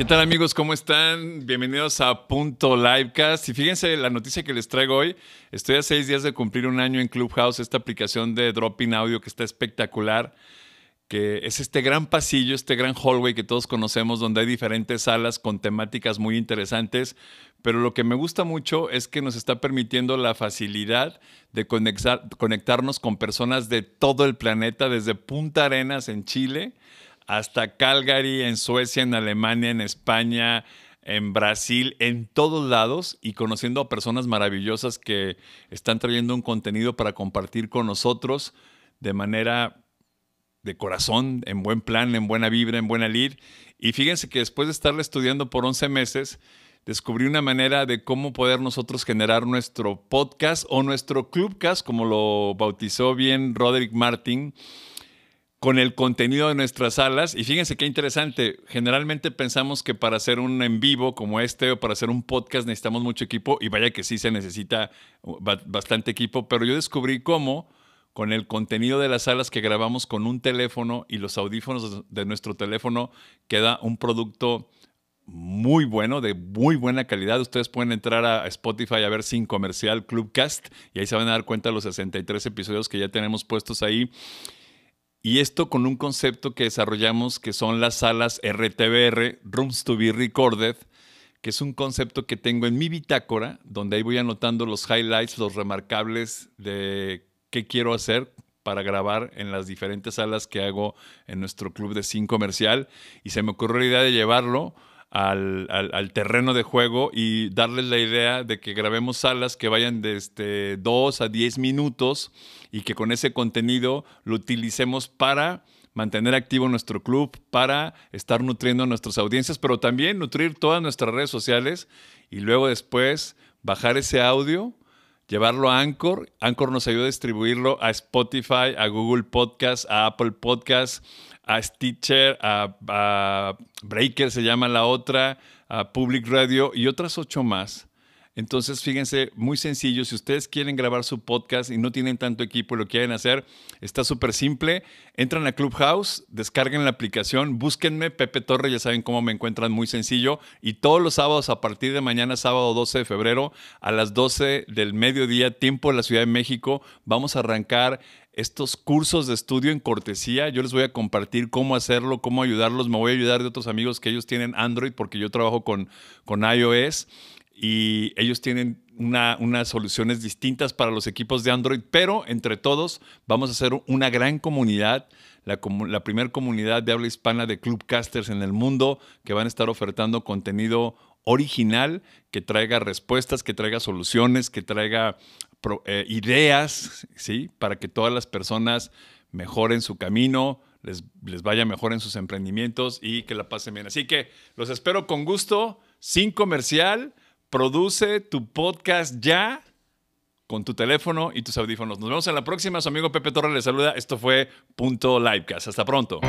¿Qué tal amigos? ¿Cómo están? Bienvenidos a Punto Livecast. Y fíjense la noticia que les traigo hoy. Estoy a seis días de cumplir un año en Clubhouse, esta aplicación de Dropping Audio que está espectacular, que es este gran pasillo, este gran hallway que todos conocemos, donde hay diferentes salas con temáticas muy interesantes. Pero lo que me gusta mucho es que nos está permitiendo la facilidad de conectar, conectarnos con personas de todo el planeta, desde Punta Arenas en Chile hasta Calgary, en Suecia, en Alemania, en España, en Brasil, en todos lados y conociendo a personas maravillosas que están trayendo un contenido para compartir con nosotros de manera de corazón, en buen plan, en buena vibra, en buena lid. Y fíjense que después de estarle estudiando por 11 meses, descubrí una manera de cómo poder nosotros generar nuestro podcast o nuestro clubcast, como lo bautizó bien Roderick Martin, con el contenido de nuestras salas. Y fíjense qué interesante, generalmente pensamos que para hacer un en vivo como este o para hacer un podcast necesitamos mucho equipo y vaya que sí se necesita uh, bastante equipo, pero yo descubrí cómo con el contenido de las salas que grabamos con un teléfono y los audífonos de nuestro teléfono queda un producto muy bueno, de muy buena calidad. Ustedes pueden entrar a Spotify a ver sin comercial Clubcast y ahí se van a dar cuenta de los 63 episodios que ya tenemos puestos ahí. Y esto con un concepto que desarrollamos que son las salas RTBR, Rooms to be Recorded, que es un concepto que tengo en mi bitácora, donde ahí voy anotando los highlights, los remarcables de qué quiero hacer para grabar en las diferentes salas que hago en nuestro club de cine comercial. Y se me ocurrió la idea de llevarlo al, terreno de juego y darles la idea de que grabemos salas que vayan desde 2 este, a 10 minutos y que con ese contenido lo utilicemos para mantener activo nuestro club, para estar nutriendo a nuestras audiencias, pero también nutrir todas nuestras redes sociales y luego después bajar ese audio llevarlo a Anchor. Anchor nos ayuda a distribuirlo a Spotify, a Google Podcast, a Apple Podcast, a Stitcher, a, a Breaker se llama la otra, a Public Radio y otras ocho más entonces, fíjense, muy sencillo, si ustedes quieren grabar su podcast y no tienen tanto equipo y lo quieren hacer, está súper simple. Entran a Clubhouse, descarguen la aplicación, búsquenme Pepe Torre, ya saben cómo me encuentran, muy sencillo. Y todos los sábados, a partir de mañana, sábado 12 de febrero, a las 12 del mediodía, tiempo de la Ciudad de México, vamos a arrancar estos cursos de estudio en cortesía. Yo les voy a compartir cómo hacerlo, cómo ayudarlos. Me voy a ayudar de otros amigos que ellos tienen Android porque yo trabajo con, con iOS y ellos tienen unas soluciones distintas para los equipos de Android, pero entre todos vamos a hacer una gran comunidad, la, primera comunidad de habla hispana de clubcasters en el mundo que van a estar ofertando contenido original, que traiga respuestas, que traiga soluciones, que traiga eh, ideas, ¿sí? Para que todas las personas mejoren su camino, les, les, vaya mejor en sus emprendimientos y que la pasen bien. Así que los espero con gusto, sin comercial Produce tu podcast ya con tu teléfono y tus audífonos. Nos vemos en la próxima. Su amigo Pepe Torres le saluda. Esto fue Punto Livecast. Hasta pronto.